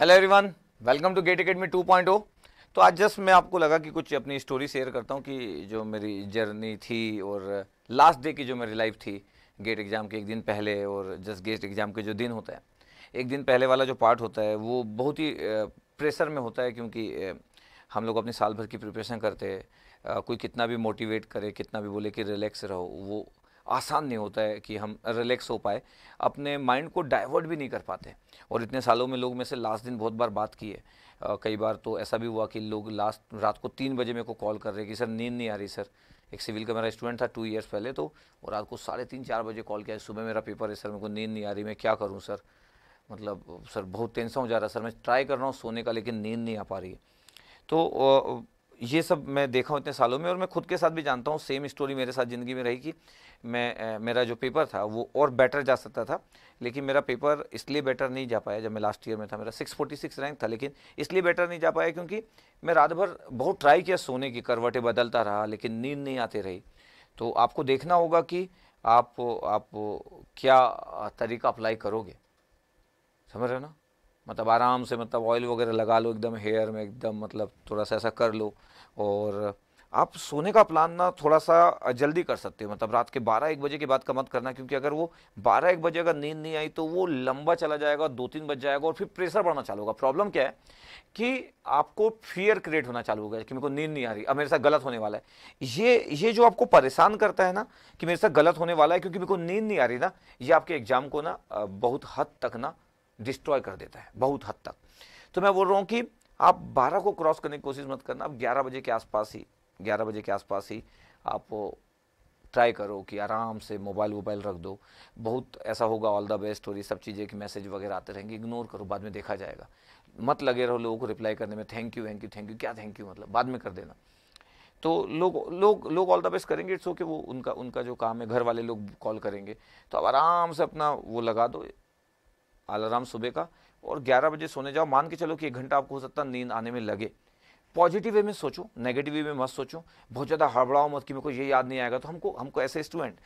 hello everyone welcome to GATE academy two point तो आज just मैं आपको लगा कि कुछ अपनी स्टोरी शेयर करता हूँ कि जो मेरी जर्नी थी और लास्ट डे की जो मेरी लाइफ थी गेट एग्ज़ाम के एक दिन पहले और जस्ट गेट एग्ज़ाम के जो दिन होता है एक दिन पहले वाला जो पार्ट होता है वो बहुत ही प्रेशर में होता है क्योंकि हम लोग अपने साल भर की प्रिपरेशन करते हैं कोई कितना भी मोटिवेट करे कितना भी बोले कि रिलैक्स रहो वो आसान नहीं होता है कि हम रिलैक्स हो पाए अपने माइंड को डाइवर्ट भी नहीं कर पाते और इतने सालों में लोग में से लास्ट दिन बहुत बार बात की है आ, कई बार तो ऐसा भी हुआ कि लोग लास्ट रात को तीन बजे मेरे को कॉल कर रहे कि सर नींद नहीं आ रही सर एक सिविल का मेरा स्टूडेंट था टू ईयर्स पहले तो और रात को साढ़े तीन चार बजे कॉल किया सुबह मेरा पेपर है सर मेरे को नींद नहीं आ रही मैं क्या करूँ सर मतलब सर बहुत टेंशन हो जा रहा है सर मैं ट्राई कर रहा हूँ सोने का लेकिन नींद नहीं आ पा रही है तो ये सब मैं देखा हूँ इतने सालों में और मैं खुद के साथ भी जानता हूँ सेम स्टोरी मेरे साथ ज़िंदगी में रही कि मैं मेरा जो पेपर था वो और बेटर जा सकता था लेकिन मेरा पेपर इसलिए बेटर नहीं जा पाया जब मैं लास्ट ईयर में था मेरा 646 रैंक था लेकिन इसलिए बेटर नहीं जा पाया क्योंकि मैं रात भर बहुत ट्राई किया सोने की करवटें बदलता रहा लेकिन नींद नहीं आती रही तो आपको देखना होगा कि आप आप क्या तरीका अप्लाई करोगे समझ रहे ना मतलब आराम से मतलब ऑयल वगैरह लगा लो एकदम हेयर में एकदम मतलब थोड़ा सा ऐसा कर लो और आप सोने का प्लान ना थोड़ा सा जल्दी कर सकते हो मतलब रात के बारह एक बजे के बाद का मत करना क्योंकि अगर वो बारह एक बजे अगर नींद नहीं आई तो वो लंबा चला जाएगा दो तीन बज जाएगा और फिर प्रेशर बढ़ना चालू होगा प्रॉब्लम क्या है कि आपको फियर क्रिएट होना चालू होगा कि मेरे को नींद नहीं आ रही अब मेरे साथ गलत होने वाला है ये ये जो आपको परेशान करता है ना कि मेरे साथ गलत होने वाला है क्योंकि मेरे को नींद नहीं आ रही ना ये आपके एग्जाम को ना बहुत हद तक ना डिस्ट्रॉय कर देता है बहुत हद तक तो मैं बोल रहा हूँ कि आप 12 को क्रॉस करने की कोशिश मत करना आप 11 बजे के आसपास ही 11 बजे के आसपास ही आप ट्राई करो कि आराम से मोबाइल वोबाइल रख दो बहुत ऐसा होगा ऑल द बेस्ट और ये सब चीज़ें कि मैसेज वगैरह आते रहेंगे इग्नोर करो बाद में देखा जाएगा मत लगे रहो लोगों को रिप्लाई करने में thank you thank you thank you क्या थैंक यू मतलब बाद में कर देना तो लोग लोग लोग ऑल द बेस्ट करेंगे इट्स ओके वो उनका उनका जो काम है घर वाले लोग कॉल करेंगे तो आप आराम से अपना वो लगा दो अलार्म सुबह का और 11 बजे सोने जाओ मान के चलो कि एक घंटा आपको हो सकता है नींद आने में लगे पॉजिटिव वे में सोचो नेगेटिव वे में मत सोचो बहुत ज़्यादा हड़बड़ाओ मत कि मेरे को ये याद नहीं आएगा तो हमको हमको ऐसे स्टूडेंट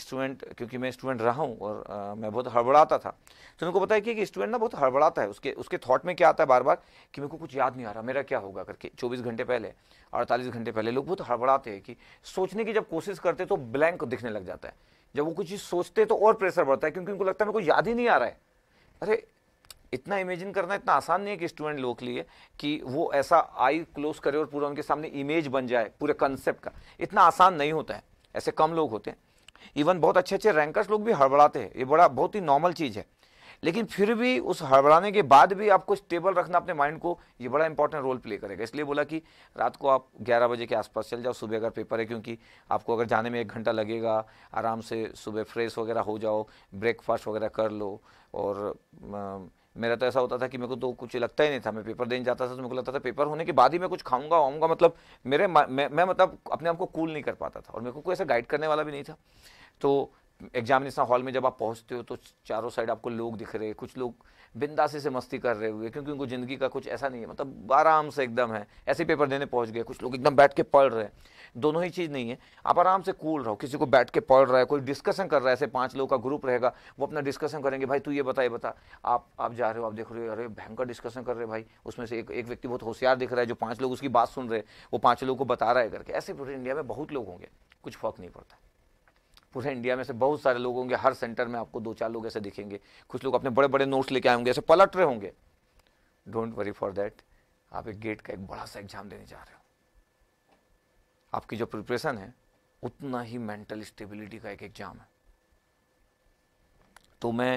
स्टूडेंट क्योंकि मैं स्टूडेंट रहा हूँ और आ, मैं बहुत हड़बड़ाता था तो मेरे को पता है कि, कि स्टूडेंट ना बहुत हड़बड़ाता है उसके उसके थॉट में क्या आता है बार बार कि मेरे को कुछ याद नहीं आ रहा मेरा क्या होगा करके चौबीस घंटे पहले अड़तालीस घंटे पहले लोग बहुत हड़बड़ाते हैं कि सोचने की जब कोशिश करते तो ब्लैंक दिखने लग जाता है जब वो कुछ चीज़ सोचते तो और प्रेशर बढ़ता है क्योंकि उनको लगता है मेरे को याद ही नहीं आ रहा है अरे इतना इमेजिन करना इतना आसान नहीं है कि स्टूडेंट लोगों के लिए कि वो ऐसा आई क्लोज करे और पूरा उनके सामने इमेज बन जाए पूरे कंसेप्ट का इतना आसान नहीं होता है ऐसे कम लोग होते हैं इवन बहुत अच्छे अच्छे रैंकर्स लोग भी हड़बड़ाते हैं ये बड़ा बहुत ही नॉर्मल चीज़ है लेकिन फिर भी उस हड़बड़ाने के बाद भी आपको स्टेबल रखना अपने माइंड को ये बड़ा इंपॉर्टेंट रोल प्ले करेगा इसलिए बोला कि रात को आप ग्यारह बजे के आसपास चल जाओ सुबह अगर पेपर है क्योंकि आपको अगर जाने में एक घंटा लगेगा आराम से सुबह फ्रेश वगैरह हो जाओ ब्रेकफास्ट वगैरह कर लो और मेरा तो ऐसा होता था कि मेरे को तो कुछ लगता ही नहीं था मैं पेपर देने जाता था तो मेरे को लगता था पेपर होने के बाद ही मैं कुछ खाऊंगा आऊँगा मतलब मेरे मैं, मैं मतलब अपने आप को कूल नहीं कर पाता था और मेरे को कोई ऐसा गाइड करने वाला भी नहीं था तो एग्जामिनेशन हॉल में जब आप पहुंचते हो तो चारों साइड आपको लोग दिख रहे हैं कुछ लोग बिंदासी से मस्ती कर रहे हुए क्योंकि उनको ज़िंदगी का कुछ ऐसा नहीं है मतलब आराम से एकदम है ऐसे पेपर देने पहुंच गए कुछ लोग एकदम बैठ के पढ़ रहे हैं दोनों ही चीज़ नहीं है आप आराम से कूल रहो किसी को बैठ के पढ़ रहा है कोई डिस्कशन कर रहा है ऐसे पाँच लोग का ग्रुप रहेगा वो अपना डिस्कशन करेंगे भाई तू ये बता ये बता आप आप जा रहे हो आप देख रहे हो अरे भयंकर डिस्कशन कर रहे भाई उसमें से एक एक व्यक्ति बहुत होशियार दिख रहा है जो पाँच लोग उसकी बात सुन रहे हैं वो पाँच लोगों को बता रहा है करके ऐसे पूरे इंडिया में बहुत लोग होंगे कुछ फर्क नहीं पड़ता पूरे इंडिया में से बहुत सारे लोग होंगे हर सेंटर में आपको दो चार लोग ऐसे दिखेंगे कुछ लोग अपने बड़े बड़े नोट्स लेके आए होंगे ऐसे पलट रहे होंगे डोंट वरी फॉर देट आप एक गेट का एक बड़ा सा एग्जाम देने जा रहे हो आपकी जो प्रिपरेशन है उतना ही मेंटल स्टेबिलिटी का एक एग्जाम है तो मैं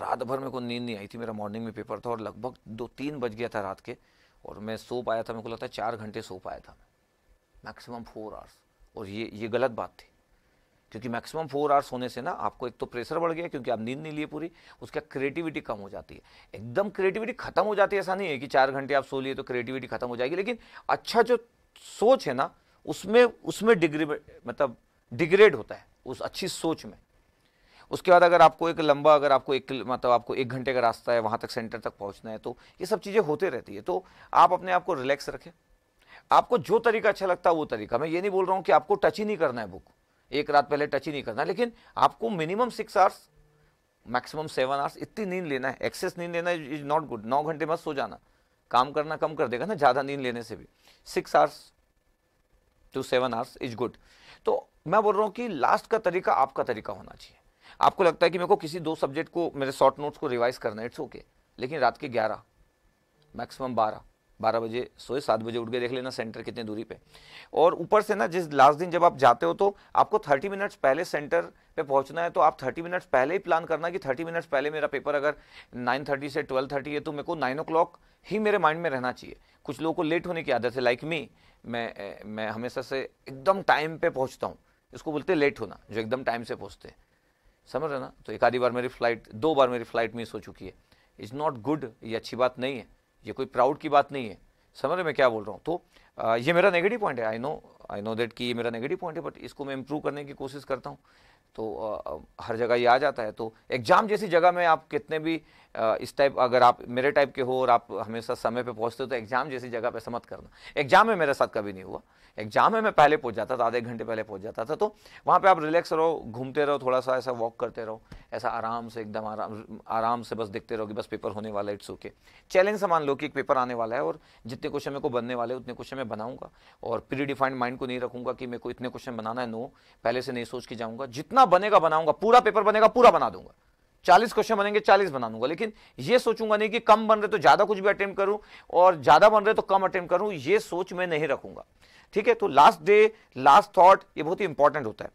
रात भर मेरे को नींद नहीं आई थी मेरा मॉर्निंग में पेपर था और लगभग दो तीन बज गया था रात के और मैं सो पाया था मेरे को लगता है चार घंटे सो पाया था मैं मैक्सिमम फोर आवर्स और ये ये गलत बात थी क्योंकि मैक्सिमम फोर आवर्स होने से ना आपको एक तो प्रेशर बढ़ गया क्योंकि आप नींद नहीं लिए पूरी उसका क्रिएटिविटी कम हो जाती है एकदम क्रिएटिविटी खत्म हो जाती है ऐसा नहीं है कि चार घंटे आप सो लिए तो क्रिएटिविटी खत्म हो जाएगी लेकिन अच्छा जो सोच है ना उसमें उसमें डिग्री मतलब डिग्रेड होता है उस अच्छी सोच में उसके बाद अगर आपको एक लंबा अगर आपको एक मतलब आपको एक घंटे का रास्ता है वहाँ तक सेंटर तक पहुँचना है तो ये सब चीज़ें होते रहती है तो आप अपने आप को रिलैक्स रखें आपको जो तरीका अच्छा लगता है वो तरीका मैं ये नहीं बोल रहा हूँ कि आपको टच ही नहीं करना है बुक एक रात पहले टच ही नहीं करना लेकिन आपको minimum six hours maximum seven hours इतनी नींद लेना है एक्सेस नींद लेना इज नॉट गुड नौ घंटे मत सो जाना काम करना कम कर देगा ना ज़्यादा नींद लेने से भी six hours to seven hours is good तो मैं बोल रहा हूँ कि लास्ट का तरीका आपका तरीका होना चाहिए आपको लगता है कि मेरे को किसी दो सब्जेक्ट को मेरे शॉर्ट नोट्स को रिवाइज करना है इट्स ओके लेकिन रात के ग्यारह मैक्सिमम बारह बारह बजे सोए सात बजे उठ के देख लेना सेंटर कितने दूरी पे और ऊपर से ना जिस लास्ट दिन जब आप जाते हो तो आपको थर्टी मिनट्स पहले सेंटर पे पहुंचना है तो आप थर्टी मिनट्स पहले ही प्लान करना कि थर्टी मिनट्स पहले मेरा पेपर अगर नाइन थर्टी से ट्वेल्व थर्टी है तो मेरे को नाइन ओ ही मेरे माइंड में रहना चाहिए कुछ लोगों को लेट होने की आदत है लाइक मी मैं मैं हमेशा से एकदम टाइम पर पहुँचता हूँ इसको बोलते लेट होना जो एकदम टाइम से पहुँचते हैं समझ रहे ना तो एक आधी बार मेरी फ्लाइट दो बार मेरी फ्लाइट मिस हो चुकी है इज़ नॉट गुड ये अच्छी बात नहीं है ये कोई प्राउड की बात नहीं है समझ रहे मैं क्या बोल रहा हूँ तो आ, ये मेरा नेगेटिव पॉइंट है I know I know that कि ये मेरा नेगेटिव पॉइंट है बट इसको मैं इम्प्रूव करने की कोशिश करता हूँ तो आ, हर जगह ये आ जाता है तो एग्ज़ाम जैसी जगह में आप कितने भी इस टाइप अगर आप मेरे टाइप के हो और आप हमेशा समय पे पहुंचते हो तो एग्जाम जैसी जगह पे समत करना एग्जाम में मेरे साथ कभी नहीं हुआ एग्जाम में मैं पहले पहुंच जाता था आधे घंटे पहले पहुंच जाता था तो वहाँ पे आप रिलैक्स रहो घूमते रहो थोड़ा सा ऐसा वॉक करते रहो ऐसा आराम से एकदम आराम आराम से बस देखते रहो कि बस पेपर होने वाला है इट्स ओके चैलेंज मान लो कि एक पेपर आने वाला है और जितने क्वेश्चन मेरे को बनने वाले उतने क्वेश्चन मैं बनाऊंगा और प्री डिफाइंड माइंड को नहीं रखूंगा कि मेरे को इतने क्वेश्चन बनाना है नो पहले से नहीं सोच के जाऊंगा जितना बनेगा बनाऊंगा पूरा पेपर बनेगा पूरा बना दूंगा चालीस क्वेश्चन बनेंगे चालीस बना दूंगा लेकिन ये सोचूंगा नहीं कि कम बन रहे तो ज़्यादा कुछ भी अटेम्प्ट करूं और ज़्यादा बन रहे तो कम अटेम्प्ट करूं ये सोच मैं नहीं रखूंगा ठीक है तो लास्ट डे लास्ट थॉट ये बहुत ही इंपॉर्टेंट होता है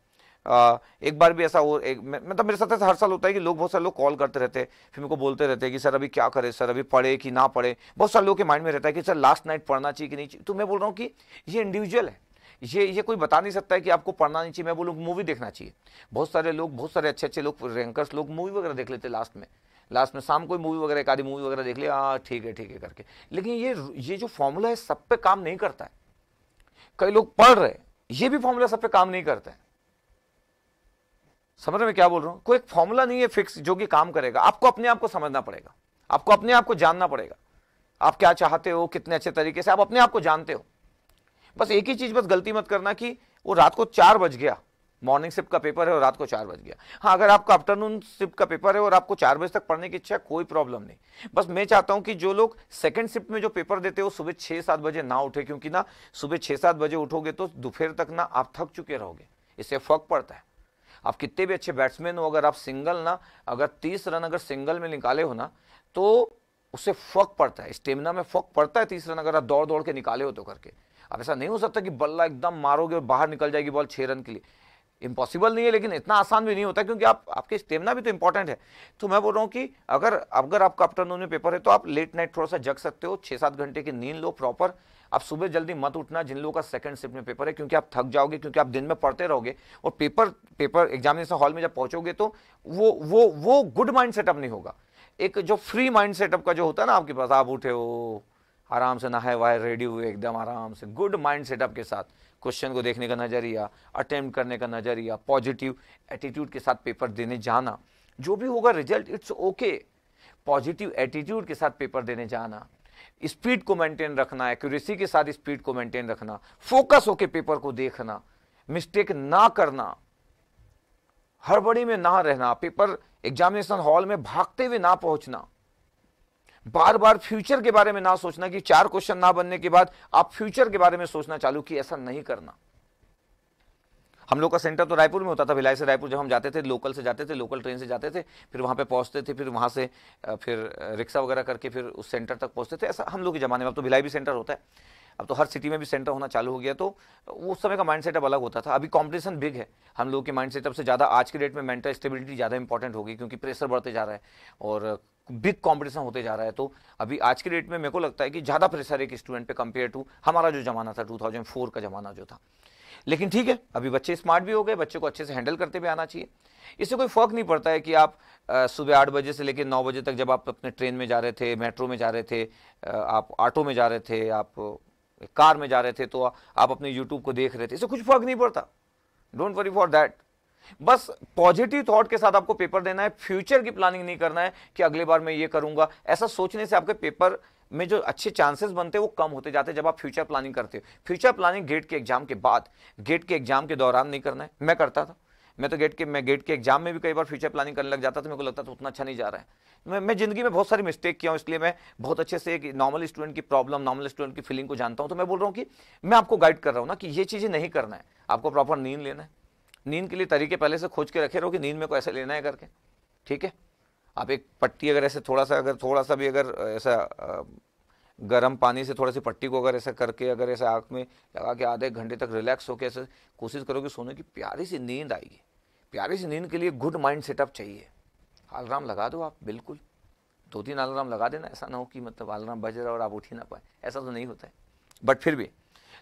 आ, एक बार भी ऐसा हो एक मतलब मेरे साथ ऐसा हर साल होता है कि लोग बहुत सारे लोग कॉल करते रहते हैं फिर मेरे को बोलते रहते हैं कि सर अभी क्या करें सर अभी पढ़े कि ना पढ़े बहुत सारे लोगों के माइंड में रहता है कि सर लास्ट नाइट पढ़ना चाहिए कि नहीं चाहिए तो मैं बोल रहा हूँ कि ये इंडिविजुअल है ये ये कोई बता नहीं सकता है कि आपको पढ़ना नहीं चाहिए मैं बोलूँ मूवी देखना चाहिए बहुत सारे लोग बहुत सारे अच्छे अच्छे लोग रैंकर्स लोग मूवी वगैरह देख लेते लास्ट में लास्ट में शाम कोई मूवी वगैरह एक आधी मूवी वगैरह देख लिया हाँ ठीक है ठीक है करके लेकिन ये ये जो फॉर्मूला है सब पे काम नहीं करता है कई लोग पढ़ रहे ये भी फॉर्मूला सब पे काम नहीं करता है समझ में क्या बोल रहा हूँ कोई एक फॉर्मूला नहीं है फिक्स जो कि काम करेगा आपको अपने आप को समझना पड़ेगा आपको अपने आप को जानना पड़ेगा आप क्या चाहते हो कितने अच्छे तरीके से आप अपने आप को जानते हो बस एक ही चीज़ बस गलती मत करना कि वो रात को चार बज गया मॉर्निंग शिफ्ट का पेपर है और रात को चार बज गया हाँ अगर आपका आफ्टरनून शिफ्ट का पेपर है और आपको चार बजे तक पढ़ने की इच्छा है कोई प्रॉब्लम नहीं बस मैं चाहता हूँ कि जो लोग सेकंड शिफ्ट में जो पेपर देते हो सुबह छह सात बजे ना उठे क्योंकि ना सुबह छह सात बजे उठोगे तो दोपहर तक ना आप थक चुके रहोगे इससे फर्क पड़ता है आप कितने भी अच्छे बैट्समैन हो अगर आप सिंगल ना अगर तीस रन अगर सिंगल में निकाले हो ना तो उससे फर्क पड़ता है स्टेमिना में फर्क पड़ता है तीस रन अगर आप दौड़ दौड़ के निकाले हो तो करके अब ऐसा नहीं हो सकता कि बल्ला एकदम मारोगे और बाहर निकल जाएगी बॉल छः रन के लिए इम्पॉसिबल नहीं है लेकिन इतना आसान भी नहीं होता क्योंकि आप आपके स्टेमिना भी तो इंपॉर्टेंट है तो मैं बोल रहा हूँ कि अगर अगर आपका आफ्टरनून में पेपर है तो आप लेट नाइट थोड़ा सा जग सकते हो छः सात घंटे की नींद लो प्रॉपर आप सुबह जल्दी मत उठना जिन लोगों का सेकंड शिफ्ट में पेपर है क्योंकि आप थक जाओगे क्योंकि आप दिन में पढ़ते रहोगे और पेपर पेपर एग्जामिनेशन हॉल में जब पहुंचोगे तो वो वो वो गुड माइंड सेटअप नहीं होगा एक जो फ्री माइंड सेटअप का जो होता है ना आपके पास आप उठे हो आराम से नहाए वाए रेडी हुए एकदम आराम से गुड माइंड सेटअप के साथ क्वेश्चन को देखने का नज़रिया अटेम्प्ट करने का नज़रिया पॉजिटिव एटीट्यूड के साथ पेपर देने जाना जो भी होगा result it's okay positive attitude के साथ पेपर देने जाना स्पीड को मेंटेन रखना एक्यूरेसी के साथ स्पीड को मेंटेन रखना फोकस होके पेपर को देखना मिस्टेक ना करना हड़बड़ी में ना रहना पेपर एग्जामिनेशन हॉल में भागते हुए ना पहुंचना बार बार फ्यूचर के बारे में ना सोचना कि चार क्वेश्चन ना बनने के बाद आप फ्यूचर के बारे में सोचना चालू कि ऐसा नहीं करना हम लोग का सेंटर तो रायपुर में होता था भिलाई से रायपुर जब हम जाते थे लोकल से जाते थे लोकल ट्रेन से जाते थे फिर वहां पे पहुंचते थे फिर वहां से फिर रिक्शा वगैरह करके फिर उस सेंटर तक पहुंचते थे ऐसा हम लोग के ज़माने में अब तो भिलाई भी सेंटर होता है अब तो हर सिटी में भी सेंटर होना चालू हो गया तो उस समय का माइंड अब अलग होता था अभी कॉम्पिटिशन बिग है हम लोग के माइंड अब से ज़्यादा आज के डेट में मेंटल स्टेबिलिटी ज़्यादा इंपॉर्टेंट होगी क्योंकि प्रेशर बढ़ते जा रहा है और बिग कंपटीशन होते जा रहा है तो अभी आज के डेट में मेरे को लगता है कि ज़्यादा प्रेशर एक स्टूडेंट पे कंपेयर टू हमारा जो जमाना था 2004 का जमाना जो था लेकिन ठीक है अभी बच्चे स्मार्ट भी हो गए बच्चे को अच्छे से हैंडल करते भी आना चाहिए इससे कोई फर्क नहीं पड़ता है कि आप सुबह आठ बजे से लेकर नौ बजे तक जब आप अपने ट्रेन में जा रहे थे मेट्रो में जा रहे थे आप ऑटो में जा रहे थे आप कार में जा रहे थे तो आप अपने यूट्यूब को देख रहे थे इसे कुछ फर्क नहीं पड़ता डोंट वरी फॉर दैट बस पॉजिटिव थॉट के साथ आपको पेपर देना है फ्यूचर की प्लानिंग नहीं करना है कि अगले बार मैं ये करूंगा ऐसा सोचने से आपके पेपर में जो अच्छे चांसेस बनते हैं वो कम होते जाते हैं जब आप फ्यूचर प्लानिंग करते हो फ्यूचर प्लानिंग गेट के एग्जाम के बाद गेट के एग्जाम के दौरान नहीं करना है मैं करता था मैं तो गेट के मैं गेट के एग्जाम में भी कई बार फ्यूचर प्लानिंग करने लग जाता तो मेरे को लगता था उतना अच्छा नहीं जा रहा है मैं मैं जिंदगी में बहुत सारी मिस्टेक किया हूँ इसलिए मैं बहुत अच्छे से एक नॉर्मल स्टूडेंट की प्रॉब्लम नॉर्मल स्टूडेंट की फीलिंग को जानता हूँ तो मैं बोल रहा हूँ कि मैं आपको गाइड कर रहा हूँ ना कि ये चीज़ें नहीं करना है आपको प्रॉपर नींद लेना है नींद के लिए तरीके पहले से खोज के रखे रहो कि नींद में को ऐसे लेना है करके ठीक है आप एक पट्टी अगर ऐसे थोड़ा सा अगर थोड़ा सा भी अगर ऐसा गर्म पानी से थोड़ी सी पट्टी को अगर ऐसा करके अगर ऐसा आँख में लगा के आधे घंटे तक रिलैक्स होकर ऐसे कोशिश करोगे सोने की प्यारी सी नींद आएगी प्यारी सी नींद के लिए गुड माइंड सेटअप चाहिए अलार्म लगा दो आप बिल्कुल दो तीन अलार्म लगा देना ऐसा ना हो कि मतलब अलार्म बज रहा और आप उठ ही ना पाए ऐसा तो नहीं होता है बट फिर भी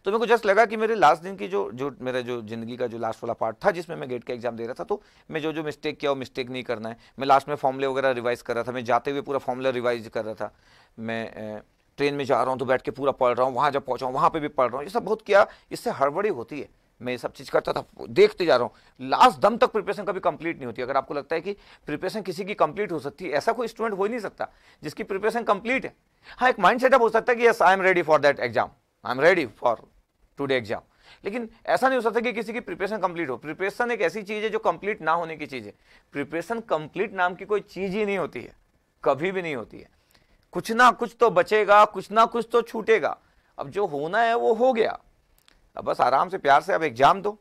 तो मेरे को जस्ट लगा कि मेरे लास्ट दिन की जो जो मेरा जो जिंदगी का जो लास्ट वाला पार्ट था जिसमें मैं गेट का एग्जाम दे रहा था तो मैं जो जो मिस्टेक किया वो मिस्टेक नहीं करना है मैं लास्ट में फॉर्मूले वगैरह रिवाइज कर रहा था मैं जाते हुए पूरा फॉर्मूला रिवाइज कर रहा था मैं ट्रेन में जा रहा हूँ तो बैठ के पूरा पढ़ रहा हूँ वहाँ जब पहुँचाऊँ वहाँ पर भी पढ़ रहा हूँ ये सब बहुत किया इससे हड़बड़ी होती है मैं ये सब चीज़ करता था देखते जा रहा हूँ लास्ट दम तक प्रिपरेशन कभी कंप्लीट नहीं होती अगर आपको लगता है कि प्रिपरेशन किसी की कंप्लीट हो सकती है ऐसा कोई स्टूडेंट हो ही नहीं सकता जिसकी प्रिपरेशन कंप्लीट है हाँ एक माइंड सेटअप हो सकता है कि yes I am ready for that exam I am ready for today exam लेकिन ऐसा नहीं हो सकता कि किसी की प्रिपरेशन कंप्लीट हो प्रिपरेशन एक ऐसी चीज़ है जो कंप्लीट ना होने की चीज़ है प्रिपरेशन कंप्लीट नाम की कोई चीज़ ही नहीं होती है कभी भी नहीं होती है कुछ ना कुछ तो बचेगा कुछ ना कुछ तो छूटेगा अब जो होना है वो हो गया अब बस आराम से प्यार से अब एग्ज़ाम दो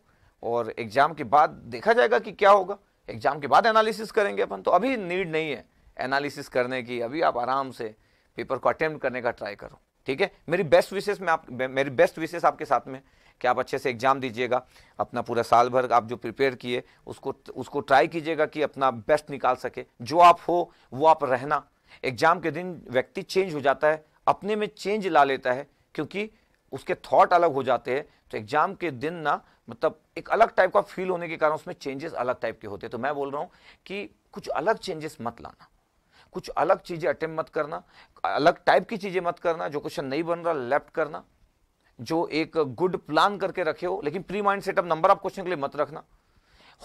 और एग्ज़ाम के बाद देखा जाएगा कि क्या होगा एग्ज़ाम के बाद एनालिसिस करेंगे अपन तो अभी नीड नहीं है एनालिसिस करने की अभी आप आराम से पेपर को अटैम्प्ट करने का ट्राई करो ठीक है मेरी बेस्ट विशेष में आप मेरी बेस्ट विशेष आपके साथ में कि आप अच्छे से एग्जाम दीजिएगा अपना पूरा साल भर आप जो प्रिपेयर किए उसको उसको ट्राई कीजिएगा कि अपना बेस्ट निकाल सके जो आप हो वो आप रहना एग्जाम के दिन व्यक्ति चेंज हो जाता है अपने में चेंज ला लेता है क्योंकि उसके थॉट अलग हो जाते हैं तो एग्जाम के दिन ना मतलब एक अलग टाइप का फील होने के कारण उसमें चेंजेस अलग टाइप के होते हैं तो मैं बोल रहा हूँ कि कुछ अलग चेंजेस मत लाना कुछ अलग चीज़ें अटेम्प मत करना अलग टाइप की चीज़ें मत करना जो क्वेश्चन नहीं बन रहा लेफ्ट करना जो एक गुड प्लान करके रखे हो लेकिन प्री माइंड सेटअप नंबर आप क्वेश्चन के लिए मत रखना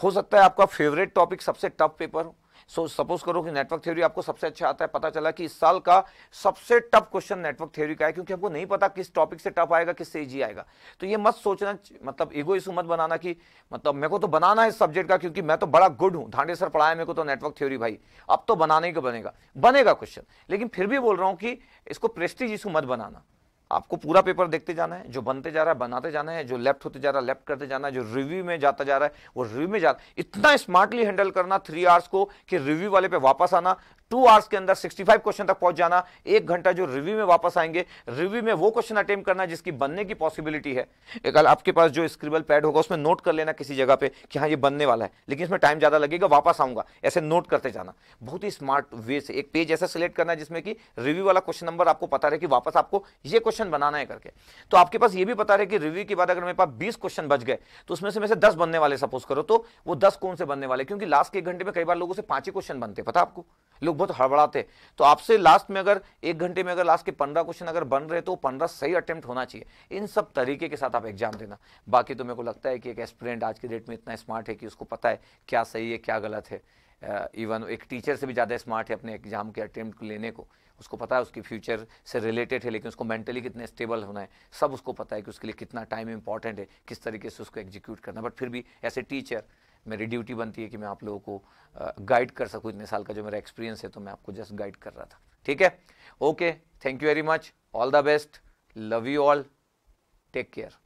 हो सकता है आपका फेवरेट टॉपिक सबसे टफ पेपर हो सो सपोज करो कि नेटवर्क थ्योरी आपको सबसे अच्छा आता है पता चला कि इस साल का सबसे टफ क्वेश्चन नेटवर्क थ्योरी का है क्योंकि हमको नहीं पता किस टॉपिक से टफ आएगा किससे ईजी आएगा तो ये मत सोचना मतलब ईगो इशू मत बनाना कि मतलब मेरे को तो बनाना है इस सब्जेक्ट का क्योंकि मैं तो बड़ा गुड हूँ धांडे सर पढ़ाया मेरे को तो नेटवर्क थ्योरी भाई अब तो बनाने ही का तो बनेगा बनेगा क्वेश्चन लेकिन फिर भी बोल रहा हूँ कि इसको प्रेस्टीज इशू मत बनाना आपको पूरा पेपर देखते जाना है जो बनते जा रहा है बनाते जाना है जो लेफ्ट होते जा रहा है लेफ्ट करते जाना है जो रिव्यू में जाता जा रहा है वो रिव्यू में जाता इतना स्मार्टली हैंडल करना थ्री आवर्स को कि रिव्यू वाले पे वापस आना टू आवर्स के अंदर 65 क्वेश्चन तक पहुंच जाना एक घंटा जो रिव्यू में वापस आएंगे रिव्यू में वो क्वेश्चन अटेम्प्ट करना जिसकी बनने की पॉसिबिलिटी है एक आपके पास जो स्क्रिबल पैड होगा उसमें नोट कर लेना किसी जगह पे कि हाँ ये बनने वाला है लेकिन इसमें टाइम ज़्यादा लगेगा वापस आऊंगा ऐसे नोट करते जाना बहुत ही स्मार्ट वे से एक पेज ऐसा सिलेक्ट करना जिसमें कि रिव्यू वाला क्वेश्चन नंबर आपको पता रहे कि वापस आपको ये क्वेश्चन बनाना है करके तो आपके पास ये भी पता रहे कि रिव्यू के बाद अगर मेरे पास बीस क्वेश्चन बच गए तो उसमें से मैं दस बनने वाले सपोज करो तो वो दस कौन से बनने वाले क्योंकि लास्ट के घंटे में कई बार लोगों से पांच ही क्वेश्चन बनते पता आपको लोग लोग बहुत हड़बड़ाते तो आपसे लास्ट में अगर एक घंटे में अगर लास्ट के पंद्रह क्वेश्चन अगर बन रहे तो पंद्रह सही अटेम्प्ट होना चाहिए इन सब तरीके के साथ आप एग्जाम देना बाकी तो मेरे को लगता है कि एक एस्पिरेंट आज के डेट में इतना स्मार्ट है कि उसको पता है क्या सही है क्या गलत है इवन uh, एक टीचर से भी ज़्यादा स्मार्ट है अपने एग्जाम के अटेम्प्ट लेने को उसको पता है उसकी फ्यूचर से रिलेटेड है लेकिन उसको मेंटली कितने स्टेबल होना है सब उसको पता है कि उसके लिए कितना टाइम इंपॉर्टेंट है किस तरीके से उसको एग्जीक्यूट करना बट फिर भी ऐसे टीचर मेरी ड्यूटी बनती है कि मैं आप लोगों को गाइड कर सकूँ इतने साल का जो मेरा एक्सपीरियंस है तो मैं आपको जस्ट गाइड कर रहा था ठीक है okay thank you very much all the best love you all take care